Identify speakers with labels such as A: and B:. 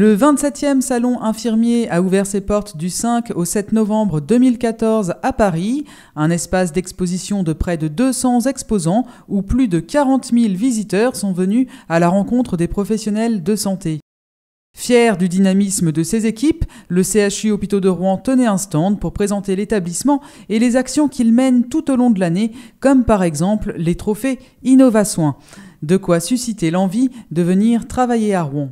A: Le 27e salon infirmier a ouvert ses portes du 5 au 7 novembre 2014 à Paris, un espace d'exposition de près de 200 exposants où plus de 40 000 visiteurs sont venus à la rencontre des professionnels de santé. Fier du dynamisme de ses équipes, le CHU Hôpitaux de Rouen tenait un stand pour présenter l'établissement et les actions qu'il mène tout au long de l'année, comme par exemple les trophées Innova Soins. De quoi susciter l'envie de venir travailler à Rouen.